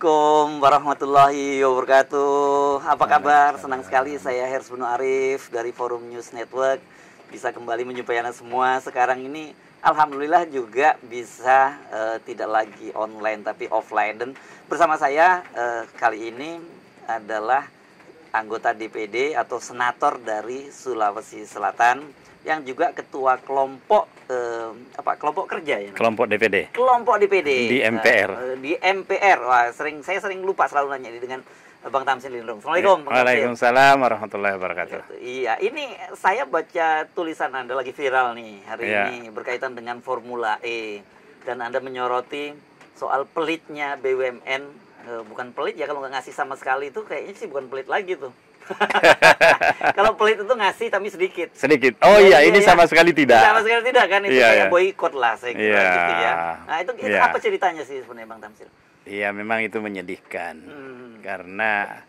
Assalamualaikum warahmatullahi wabarakatuh. Apa kabar? Senang sekali saya Hers Arif dari Forum News Network bisa kembali menjumpai Anda semua. Sekarang ini alhamdulillah juga bisa uh, tidak lagi online tapi offline dan bersama saya uh, kali ini adalah anggota DPD atau senator dari Sulawesi Selatan yang juga ketua kelompok uh, apa kelompok kerja ya? Kelompok DPD. Kelompok DPD. Di MPR. Uh, eh, di MPR. Wah, sering saya sering lupa selalu nanya ini dengan Bang Tamsin Lindrung. Assalamualaikum. Bang Waalaikumsalam warahmatullahi wabarakatuh. Iya, iya, ini saya baca tulisan Anda lagi viral nih hari iya. ini berkaitan dengan Formula E dan Anda menyoroti soal pelitnya BUMN. Eh, bukan pelit ya kalau nggak ngasih sama sekali itu kayaknya sih bukan pelit lagi tuh Kalau pelit itu ngasih tapi sedikit. Sedikit. Oh iya, iya, iya, ini iya. sama sekali tidak. Sama sekali tidak kan itu iya, kayak iya. boykot lah saya kira iya. gitu ya. Nah, itu, itu iya. apa ceritanya sih sebenarnya Bang Tamsil? Iya, memang itu menyedihkan. Hmm. Karena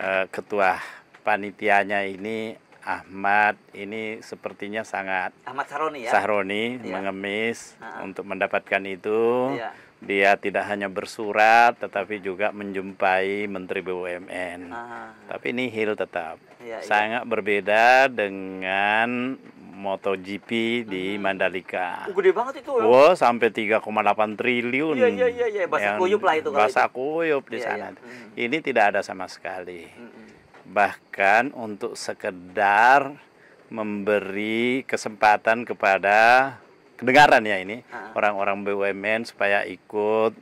uh, ketua panitianya ini Ahmad ini sepertinya sangat Ahmad Saroni ya. Sahroni iya. mengemis uh untuk mendapatkan itu. Iya dia tidak hanya bersurat tetapi juga menjumpai Menteri BUMN. Aha. Tapi ini hil tetap. Ya, Sangat iya. iya. berbeda dengan MotoGP hmm. di ah. Mandalika. Oh, gede banget itu. Wah, wow, sampai 3,8 triliun. Iya iya iya, iya. bahasa kuyup lah itu Bahasa kuyup di ya, sana. Ya. Ini tidak ada sama sekali. Hmm. Bahkan untuk sekedar memberi kesempatan kepada kedengaran ya ini ah, ah. orang-orang BUMN supaya ikut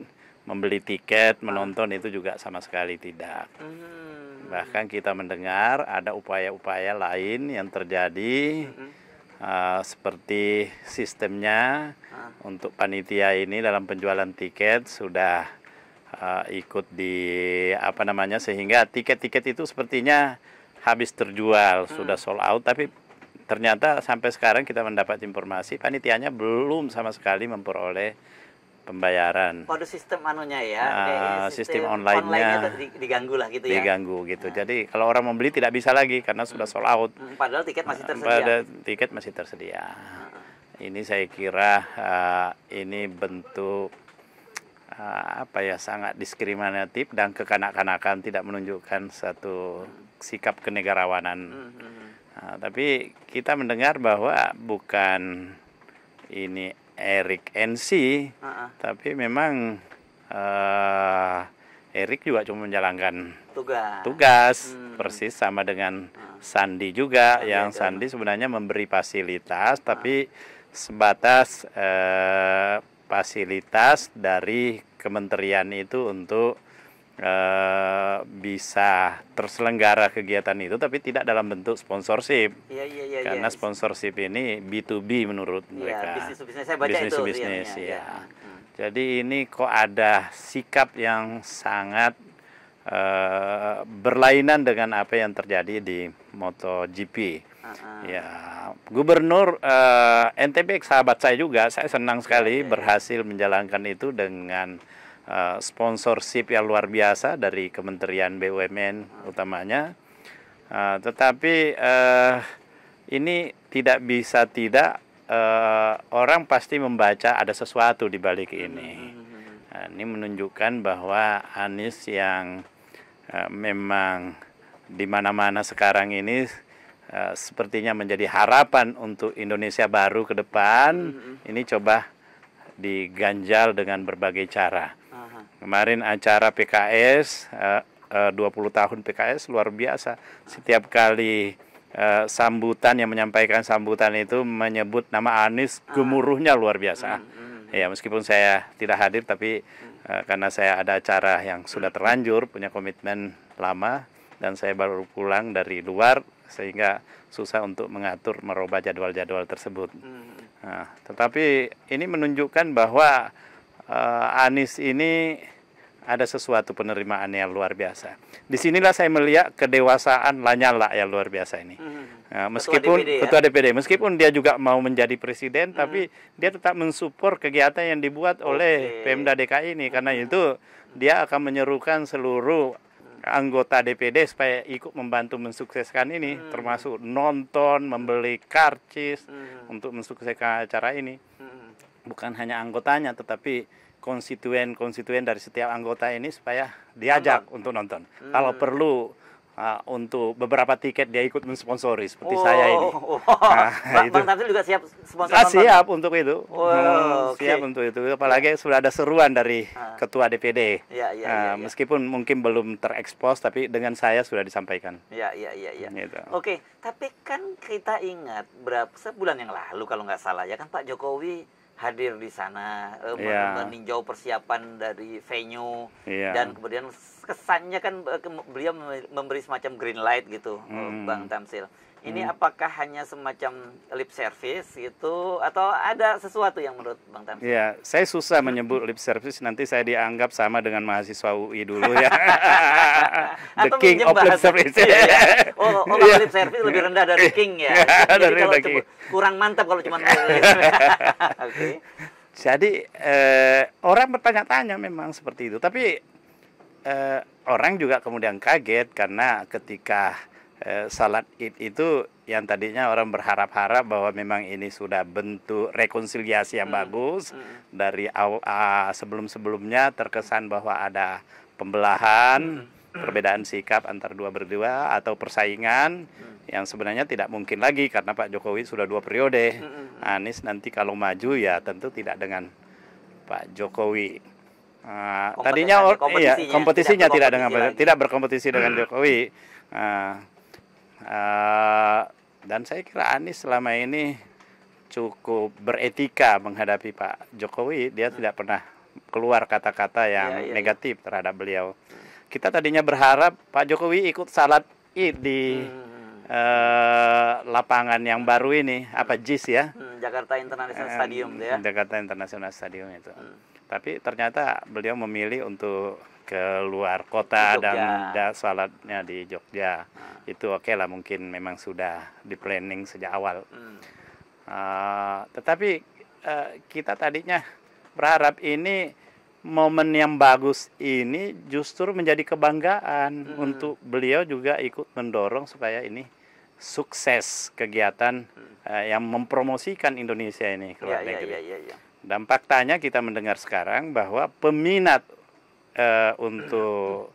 membeli tiket ah. menonton itu juga sama sekali tidak. Hmm. Bahkan kita mendengar ada upaya-upaya lain yang terjadi uh, seperti sistemnya untuk panitia ini dalam penjualan tiket sudah uh, ikut di apa namanya sehingga tiket-tiket itu sepertinya habis terjual sudah hmm. sold out tapi ternyata sampai sekarang kita mendapat informasi panitianya belum sama sekali memperoleh pembayaran. Pada sistem anunya ya, nah, sistem, sistem online-nya online diganggu lah gitu ya. Diganggu gitu. Nah. Jadi kalau orang membeli tidak bisa lagi karena sudah hmm. sold out. Hmm, padahal tiket masih ah, tersedia. Padahal tiket masih tersedia. Ah. Ini saya kira uh, ini bentuk Eh, apa ya sangat diskriminatif dan kekanak-kanakan tidak menunjukkan satu sikap kenegarawanan. Nah, tapi kita mendengar bahwa bukan ini Eric NC, uh -uh. tapi memang uh, Eric juga cuma menjalankan tugas, tugas hmm. persis sama dengan uh. Sandi juga, yang Sandi sebenarnya memberi fasilitas, uh. tapi sebatas uh, fasilitas dari kementerian itu untuk e, bisa terselenggara kegiatan itu tapi tidak dalam bentuk sponsorship. Iya iya iya. Karena ya. sponsorship ini B2B menurut ya, mereka. Bisnis bisnis bisnis, ya. ya. Jadi ini kok ada sikap yang sangat e, berlainan dengan apa yang terjadi di MotoGP. Uh-uh. Ya, Gubernur uh, eh, NTB sahabat saya juga, saya senang sekali okay. berhasil menjalankan itu dengan uh, sponsorship yang luar biasa dari Kementerian BUMN uh. utamanya. Uh, tetapi uh, ini tidak bisa tidak uh, orang pasti membaca ada sesuatu di balik hmm, ini. Uh, ini menunjukkan bahwa Anies yang uh, memang di mana-mana sekarang ini Eh, sepertinya menjadi harapan untuk Indonesia baru ke depan mm-hmm. ini coba diganjal dengan berbagai cara. Aha. Kemarin acara PKS uh, uh, 20 tahun PKS luar biasa. Setiap kali uh, sambutan yang menyampaikan sambutan itu menyebut nama Anies ah. gemuruhnya luar biasa. Mm-hmm. Ya, meskipun saya tidak hadir tapi uh, karena saya ada acara yang sudah mm. terlanjur, punya komitmen lama dan saya baru pulang dari luar sehingga susah untuk mengatur merubah jadwal-jadwal tersebut. Hmm, hmm. Nah, tetapi ini menunjukkan bahwa uh, Anies ini ada sesuatu penerimaan yang luar biasa. Disinilah saya melihat kedewasaan Lanyala yang luar biasa ini. Hmm, nah, meskipun ketua DPD, ya? ketua DPD, meskipun dia juga mau menjadi presiden, hmm. tapi dia tetap mensupport kegiatan yang dibuat oleh Pemda DKI ini. Karena itu dia akan menyerukan seluruh anggota DPD supaya ikut membantu mensukseskan ini hmm. termasuk nonton membeli karcis hmm. untuk mensukseskan acara ini hmm. bukan hanya anggotanya tetapi konstituen konstituen dari setiap anggota ini supaya diajak nonton. untuk nonton hmm. kalau perlu uh, untuk beberapa tiket dia ikut mensponsori seperti oh, saya ini. Oh, oh. Nah, itu. Bang Tamsil juga siap sponsor. Ah, siap untuk itu. Oh, hmm, okay. Siap untuk itu. Apalagi sudah ada seruan dari ah. ketua DPD. Ya, ya, uh, ya, ya. Meskipun mungkin belum terekspos, tapi dengan saya sudah disampaikan. Ya, ya, ya, ya. Gitu. Oke, okay. tapi kan kita ingat berapa sebulan yang lalu kalau nggak salah ya kan Pak Jokowi hadir di sana uh, eh, yeah. meninjau persiapan dari venue yeah. dan kemudian kesannya kan eh, beliau memberi semacam green light gitu mm. Bang Tamsil ini hmm. apakah hanya semacam lip service itu atau ada sesuatu yang menurut Bang Tamsi? Iya, saya susah menyebut lip service nanti saya dianggap sama dengan mahasiswa UI dulu ya. the atau king of lip service. Iya, ya. Oh, oh iya. lip service lebih rendah dari iya. king ya. Iya, dari kalau king. kurang mantap kalau cuma Oke. Okay. Jadi eh, orang bertanya-tanya memang seperti itu, tapi eh, orang juga kemudian kaget karena ketika Eh, salat Id itu yang tadinya orang berharap-harap bahwa memang ini sudah bentuk rekonsiliasi yang hmm. bagus hmm. dari uh, sebelum-sebelumnya terkesan bahwa ada pembelahan hmm perbedaan sikap antar dua berdua atau persaingan hmm. yang sebenarnya tidak mungkin lagi karena Pak Jokowi sudah dua periode. Hmm. hmm, hmm. Nah, Anies nanti kalau maju ya tentu tidak dengan Pak Jokowi. Uh, tadinya iya, kompetisinya, iya, kompetisinya tidak, tidak dengan lagi. tidak berkompetisi dengan hmm. Jokowi. Uh, Eh, dan saya kira Anies selama ini cukup beretika menghadapi Pak Jokowi. Dia tidak pernah keluar kata-kata yang ya, ya, negatif terhadap beliau. Kita tadinya berharap Pak Jokowi ikut salat id di hmm. Eh, lapangan yang baru ini, apa JIS ya? Hmm, Jakarta International eh, Stadium ya. Jakarta International Stadium itu. Hmm. Tapi ternyata beliau memilih untuk ke luar kota dan da, salatnya di Jogja nah. itu oke okay lah mungkin memang sudah di planning sejak awal hmm. uh, tetapi uh, kita tadinya berharap ini momen yang bagus ini justru menjadi kebanggaan hmm. untuk beliau juga ikut mendorong supaya ini sukses kegiatan hmm. uh, yang mempromosikan Indonesia ini ke luar ya, negeri. Ya, ya, ya, ya. Dan faktanya kita mendengar sekarang bahwa peminat uh, untuk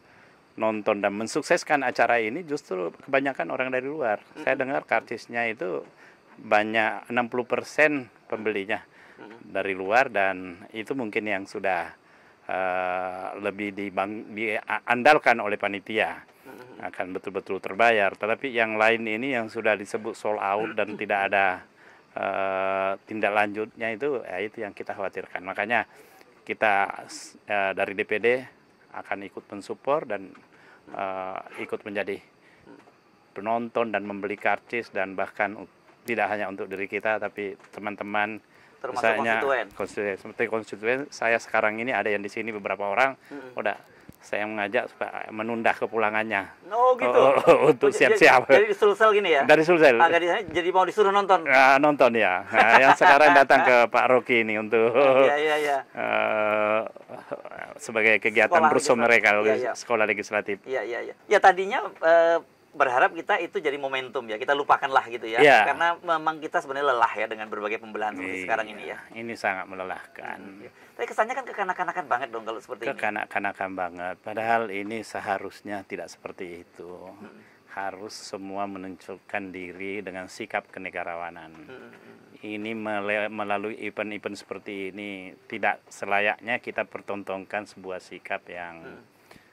nonton dan mensukseskan acara ini justru kebanyakan orang dari luar. Saya dengar kartisnya itu banyak 60% pembelinya dari luar dan itu mungkin yang sudah uh, lebih diandalkan oleh panitia akan betul-betul terbayar. Tetapi yang lain ini yang sudah disebut sold out dan tidak ada uh, tindak lanjutnya itu ya itu yang kita khawatirkan. Makanya kita e, dari DPD akan ikut mensupport dan e, ikut menjadi penonton dan membeli karcis dan bahkan tidak hanya untuk diri kita tapi teman-teman termasuk saya konstituen. konstituen seperti konstituen saya sekarang ini ada yang di sini beberapa orang mm -hmm. udah saya mengajak supaya menunda kepulangannya. Oh gitu. Oh, oh, oh untuk oh, siap-siap. Dari Sulsel gini ya. Dari Sulsel. Ah, dari jadi mau disuruh nonton. Uh, nonton ya. Nah, yang sekarang datang ke Pak Rocky ini untuk ya, ya, ya. Uh, sebagai kegiatan bersama mereka ya, ya. sekolah legislatif. Iya iya iya. Ya tadinya uh, berharap kita itu jadi momentum ya kita lupakanlah gitu ya yeah. karena memang kita sebenarnya lelah ya dengan berbagai pembelahan seperti yeah. sekarang ini ya ini sangat melelahkan hmm. Iya. tapi kesannya kan kekanak-kanakan banget dong kalau seperti kekanak ini kekanak-kanakan banget padahal ini seharusnya tidak seperti itu hmm. harus semua menunjukkan diri dengan sikap kenegarawanan hmm. ini melalui event-event seperti ini tidak selayaknya kita pertontonkan sebuah sikap yang hmm.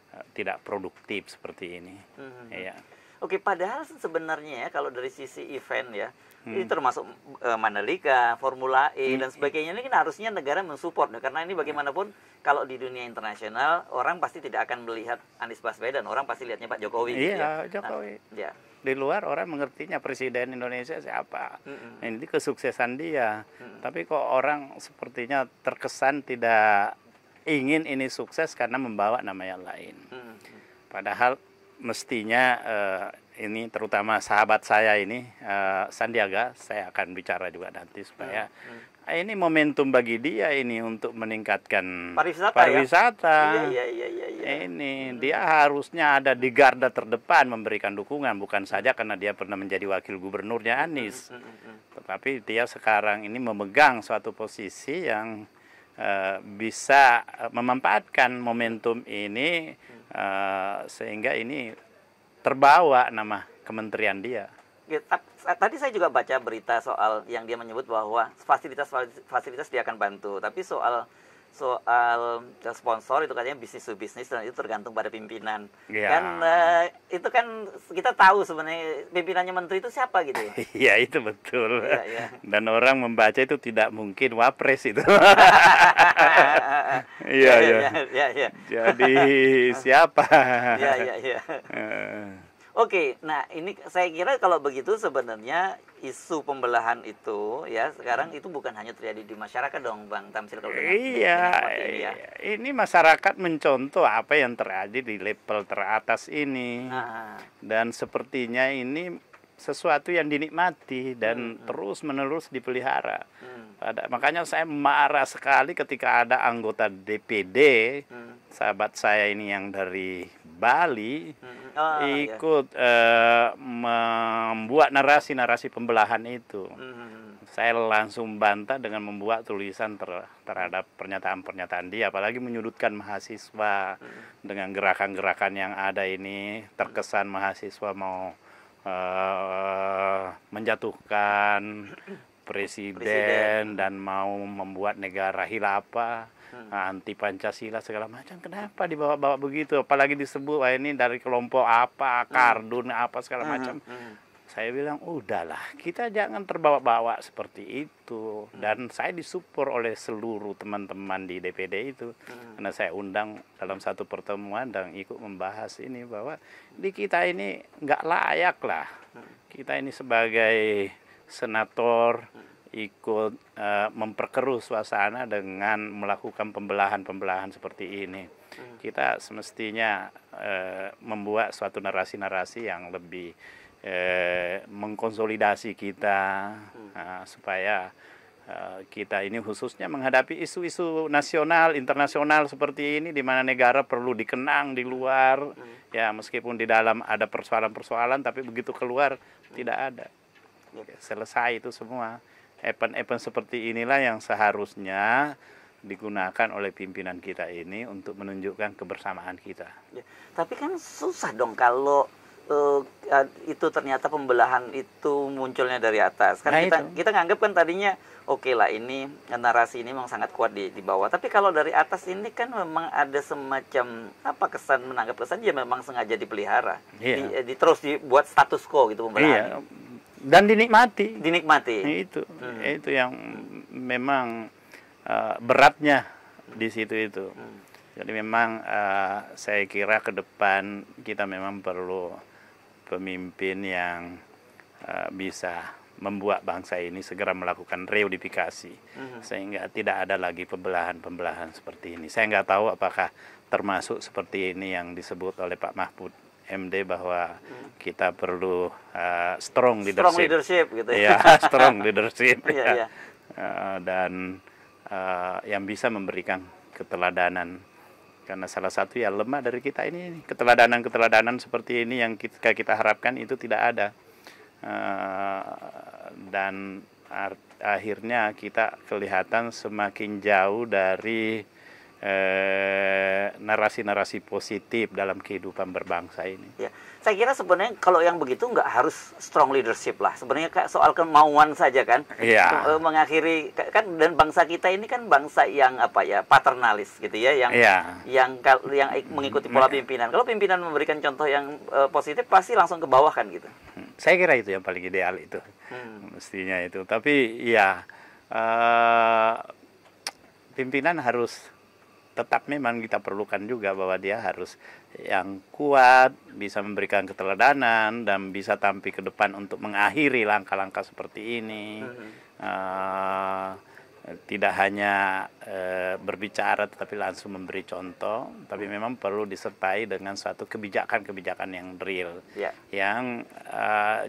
Eh, tidak produktif seperti ini hmm. ya Oke, padahal sebenarnya ya kalau dari sisi event ya, hmm. ini termasuk e, Mandalika, Formula E hmm. dan sebagainya ini kan harusnya negara mensupport ya, karena ini hmm. bagaimanapun kalau di dunia internasional orang pasti tidak akan melihat Anies Baswedan, orang pasti lihatnya Pak Jokowi. Gitu iya, ya. Jokowi. Nah, ya. Di luar orang mengertinya presiden Indonesia siapa. hmm. Nah, ini kesuksesan dia. Hmm. Tapi kok orang sepertinya terkesan tidak ingin ini sukses karena membawa nama yang lain. Hmm. Padahal mestinya uh, ini terutama sahabat saya ini uh, Sandiaga saya akan bicara juga nanti supaya hmm. Hmm. ini momentum bagi dia ini untuk meningkatkan pariwisata, ya? pariwisata. Ya? ya, ya, ya, ya. ini hmm. dia harusnya ada di garda terdepan memberikan dukungan bukan saja karena dia pernah menjadi wakil gubernurnya hmm, Anies hmm, hmm. Hmm. Hmm. tetapi dia sekarang ini memegang suatu posisi yang eh, bisa memanfaatkan momentum ini hmm. Eh, sehingga ini terbawa nama kementerian dia. Tadi saya juga baca berita soal yang dia menyebut bahwa fasilitas-fasilitas dia akan bantu, tapi soal soal sponsor itu katanya bisnis to bisnis dan itu tergantung pada pimpinan yeah. kan uh, itu kan kita tahu sebenarnya pimpinannya menteri itu siapa gitu ya iya itu betul yeah, yeah. dan orang membaca itu tidak mungkin wapres itu iya, iya, iya. iya iya jadi siapa iya iya iya eh. Oke, nah ini saya kira kalau begitu sebenarnya isu pembelahan itu ya sekarang itu bukan hanya terjadi di masyarakat dong Bang Tamsil kalau dengan, iya, dengan ini ya. iya. Ini masyarakat mencontoh apa yang terjadi di level teratas ini. Aha. Dan sepertinya ini sesuatu yang dinikmati dan hmm. hmm. terus menerus dipelihara. Hmm. Pada, makanya saya marah sekali ketika ada anggota DPD, hmm. sahabat saya ini yang dari Bali hmm. oh, iya. ikut iya. uh, membuat narasi-narasi pembelahan itu. Hmm. Saya langsung bantah dengan membuat tulisan ter terhadap pernyataan-pernyataan dia, apalagi menyudutkan mahasiswa hmm. dengan gerakan-gerakan yang ada ini terkesan mahasiswa mau uh, menjatuhkan presiden, presiden dan mau membuat negara hilafah hmm. Ah, anti Pancasila segala macam. Kenapa dibawa-bawa begitu? Apalagi disebut wah ini dari kelompok apa, hmm. kardun hmm. apa segala hmm, macam. Hmm, hmm. Saya bilang udahlah, kita jangan terbawa-bawa seperti itu. Hmm. Dan saya disupport oleh seluruh teman-teman di DPD itu, hmm. karena saya undang dalam satu pertemuan dan ikut membahas ini bahwa di kita ini nggak layak lah. Kita ini sebagai senator ikut uh, memperkeruh suasana dengan melakukan pembelahan-pembelahan seperti ini. Hmm. Kita semestinya uh, membuat suatu narasi-narasi yang lebih uh, mengkonsolidasi kita uh, supaya uh, kita ini khususnya menghadapi isu-isu nasional, internasional seperti ini di mana negara perlu dikenang di luar hmm. ya meskipun di dalam ada persoalan-persoalan tapi begitu keluar tidak ada selesai itu semua event-event seperti inilah yang seharusnya digunakan oleh pimpinan kita ini untuk menunjukkan kebersamaan kita. Ya, tapi kan susah dong kalau uh, itu ternyata pembelahan itu munculnya dari atas. Kan nah kita itu. kita nganggap kan tadinya oke okay lah ini narasi ini memang sangat kuat di, di bawah. Tapi kalau dari atas ini kan memang ada semacam apa kesan menanggap kesan dia ya memang sengaja dipelihara, iya. di, eh, di, terus dibuat status quo gitu pembelahan. Iya dan dinikmati dinikmati nah, itu hmm. Nah, itu yang memang uh, beratnya di situ itu hmm. jadi memang uh, saya kira ke depan kita memang perlu pemimpin yang uh, bisa membuat bangsa ini segera melakukan reunifikasi hmm. sehingga tidak ada lagi pembelahan-pembelahan seperti ini. Saya nggak tahu apakah termasuk seperti ini yang disebut oleh Pak Mahfud MD bahwa kita perlu uh, strong leadership. Strong leadership gitu ya. Iya, strong leadership. Iya, ya. ya. Uh, dan uh, yang bisa memberikan keteladanan. Karena salah satu yang lemah dari kita ini keteladanan-keteladanan seperti ini yang kita, kita harapkan itu tidak ada. Uh, dan akhirnya kita kelihatan semakin jauh dari Eh, narasi-narasi eh, positif dalam kehidupan berbangsa ini. Ya. Saya kira sebenarnya kalau yang begitu nggak harus strong leadership lah. Sebenarnya soal kemauan saja kan. Ya. Mengakhiri kan dan bangsa kita ini kan bangsa yang apa ya paternalis gitu ya yang ya. yang yang mengikuti pola iya. pimpinan. Kalau pimpinan memberikan contoh yang uh, positif pasti langsung ke bawah kan gitu. Mm. Saya kira itu yang paling ideal itu. Hmm. Mestinya itu. Tapi ya uh, pimpinan harus tetap memang kita perlukan juga bahwa dia harus yang kuat, bisa memberikan keteladanan dan bisa tampil ke depan untuk mengakhiri langkah-langkah seperti ini. Uh, tidak hanya e, berbicara tetapi langsung memberi contoh, tapi memang perlu disertai dengan suatu kebijakan-kebijakan yang real, yeah. yang e,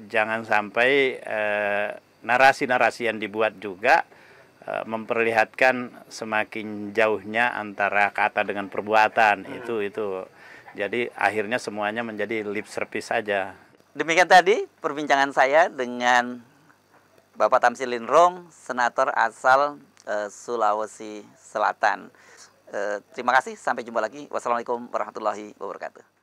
jangan sampai narasi-narasi yang dibuat juga E, memperlihatkan semakin jauhnya antara kata dengan perbuatan hmm. itu itu jadi akhirnya semuanya menjadi lip service saja demikian tadi perbincangan saya dengan Bapak Tamsilin Rong senator asal uh, Sulawesi Selatan uh, terima kasih sampai jumpa lagi wassalamualaikum warahmatullahi wabarakatuh